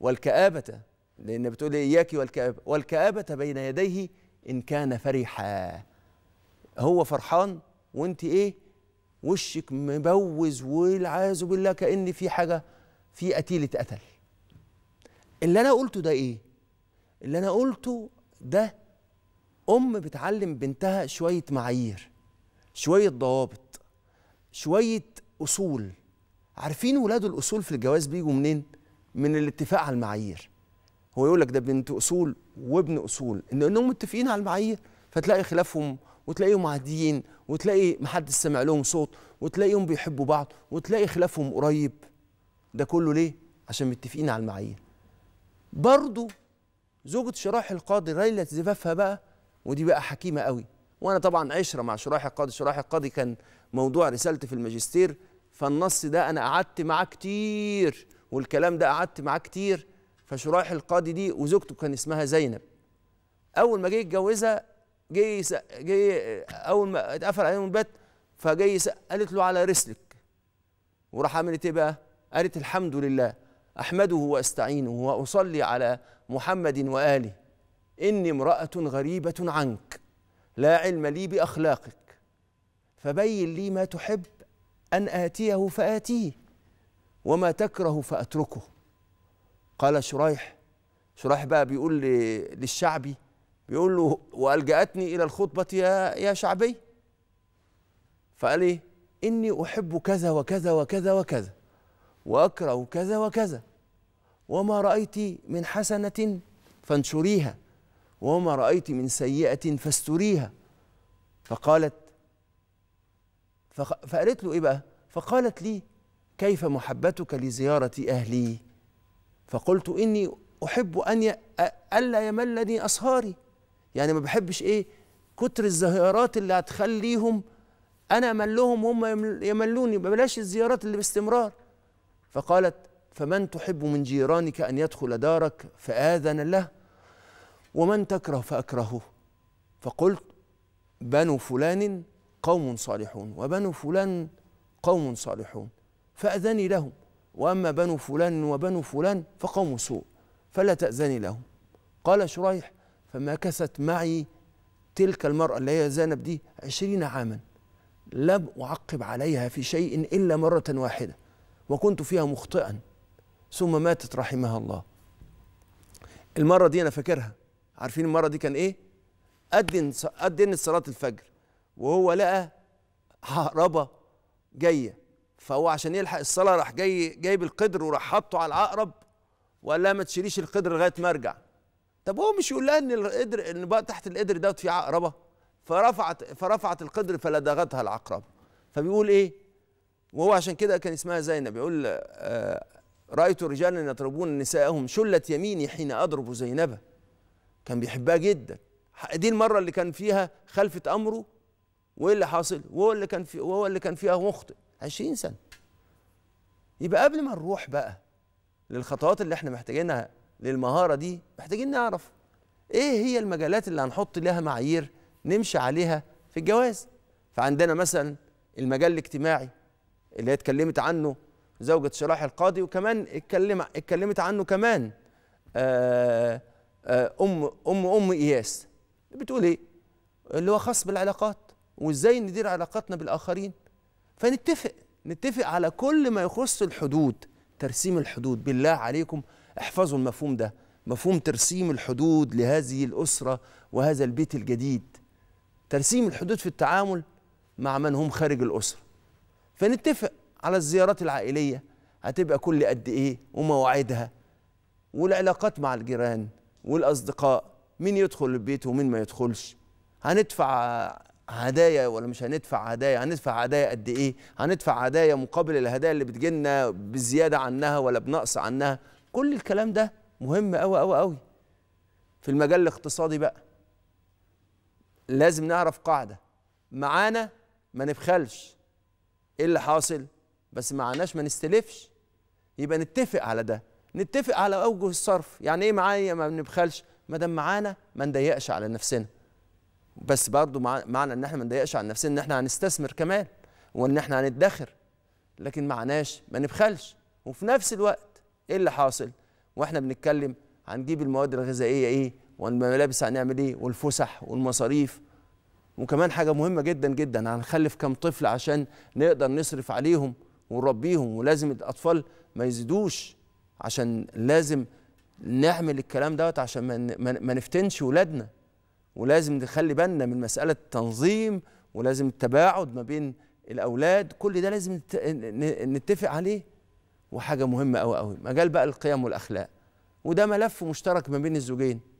والكآبة لأن بتقول إياك والكآبة والكآبة بين يديه إن كان فرحا هو فرحان وأنت إيه وشك مبوز والعياذ بالله كأن في حاجة في قتيلة قتل اللي أنا قلته ده إيه اللي أنا قلته ده أم بتعلم بنتها شوية معايير شوية ضوابط شوية أصول عارفين ولاد الأصول في الجواز بيجوا منين؟ من الاتفاق على المعايير هو يقول لك ده بنت اصول وابن اصول إن انهم متفقين على المعايير فتلاقي خلافهم وتلاقيهم عاديين وتلاقي محدش سمع لهم صوت وتلاقيهم بيحبوا بعض وتلاقي خلافهم قريب ده كله ليه عشان متفقين على المعايير برضه زوجة شراح القاضي ليلة زفافها بقى ودي بقى حكيمة قوي وانا طبعا عشرة مع شراح القاضي شراح القاضي كان موضوع رسالتي في الماجستير فالنص ده انا قعدت معاه كتير والكلام ده قعدت معاه كتير فشرايح القاضي دي وزوجته كان اسمها زينب اول ما جه يتجوزها جه جه اول ما اتقفل عليهم البيت فجه قالت له على رسلك وراح عملت ايه بقى؟ قالت الحمد لله احمده واستعينه واصلي على محمد واله اني امراه غريبه عنك لا علم لي باخلاقك فبين لي ما تحب ان اتيه فاتيه وما تكره فأتركه قال شريح شريح بقى بيقول للشعبي بيقول له وألجأتني إلى الخطبة يا يا شعبي فقال إيه إني أحب كذا وكذا وكذا وكذا وأكره كذا وكذا وما رأيت من حسنة فانشريها وما رأيت من سيئة فاستريها فقالت فقالت له إيه بقى فقالت لي كيف محبتك لزيارة أهلي فقلت إني أحب أن ي... ألا يملني أصهاري يعني ما بحبش إيه كتر الزيارات اللي هتخليهم أنا أملهم وهم يملوني بلاش الزيارات اللي باستمرار فقالت فمن تحب من جيرانك أن يدخل دارك فآذن له ومن تكره فأكرهه فقلت بنو فلان قوم صالحون وبنو فلان قوم صالحون فأذني لهم وأما بنو فلان وبنو فلان فقوم سوء فلا تأذني لهم قال شريح كست معي تلك المرأة اللي هي زينب دي عشرين عاما لم أعقب عليها في شيء إلا مرة واحدة وكنت فيها مخطئا ثم ماتت رحمها الله المرة دي أنا فاكرها عارفين المرة دي كان إيه أدن أدنت صلاة الفجر وهو لقى عقربة جايه فهو عشان يلحق الصلاه راح جاي جايب القدر وراح حاطه على العقرب وقال لها ما تشيليش القدر لغايه ما ارجع طب هو مش يقول لها ان القدر ان بقى تحت القدر دوت في عقربه فرفعت فرفعت القدر فلدغتها العقربه فبيقول ايه وهو عشان كده كان اسمها زينب بيقول آه، رايت رجالا يضربون نسائهم شلت يميني حين اضرب زينبا كان بيحبها جدا دي المره اللي كان فيها خلفت امره وايه اللي حاصل وهو اللي كان في وهو اللي كان فيها مخطئ 20 سنه يبقى قبل ما نروح بقى للخطوات اللي احنا محتاجينها للمهاره دي محتاجين نعرف ايه هي المجالات اللي هنحط لها معايير نمشي عليها في الجواز فعندنا مثلا المجال الاجتماعي اللي هي اتكلمت عنه زوجة شراح القاضي وكمان اتكلم اتكلمت عنه كمان آه، آه، ام ام ام اياس بتقول ايه اللي هو خاص بالعلاقات وازاي ندير علاقاتنا بالاخرين فنتفق نتفق على كل ما يخص الحدود ترسيم الحدود بالله عليكم احفظوا المفهوم ده مفهوم ترسيم الحدود لهذه الأسرة وهذا البيت الجديد ترسيم الحدود في التعامل مع من هم خارج الأسرة فنتفق على الزيارات العائلية هتبقى كل قد إيه ومواعيدها والعلاقات مع الجيران والأصدقاء مين يدخل البيت ومين ما يدخلش هندفع هدايا ولا مش هندفع هدايا هندفع هدايا قد ايه هندفع هدايا مقابل الهدايا اللي بتجيلنا بزياده عنها ولا بنقص عنها كل الكلام ده مهم قوي قوي قوي في المجال الاقتصادي بقى لازم نعرف قاعده معانا ما نبخلش ايه اللي حاصل بس معناش ما نستلفش يبقى نتفق على ده نتفق على اوجه الصرف يعني ايه معايا ما بنبخلش ما دام معانا ما نضيقش على نفسنا بس برضه معنى ان احنا ما نضايقش على نفسنا ان احنا هنستثمر كمان وان احنا هندخر لكن معناش ما نبخلش وفي نفس الوقت ايه اللي حاصل واحنا بنتكلم هنجيب المواد الغذائيه ايه والملابس هنعمل ايه والفسح والمصاريف وكمان حاجه مهمه جدا جدا هنخلف كم طفل عشان نقدر نصرف عليهم ونربيهم ولازم الاطفال ما يزيدوش عشان لازم نعمل الكلام دوت عشان ما نفتنش ولادنا ولازم نخلي بالنا من مسألة التنظيم ولازم التباعد ما بين الأولاد كل ده لازم نتفق عليه وحاجة مهمة أوي أوي مجال بقى القيم والأخلاق وده ملف مشترك ما بين الزوجين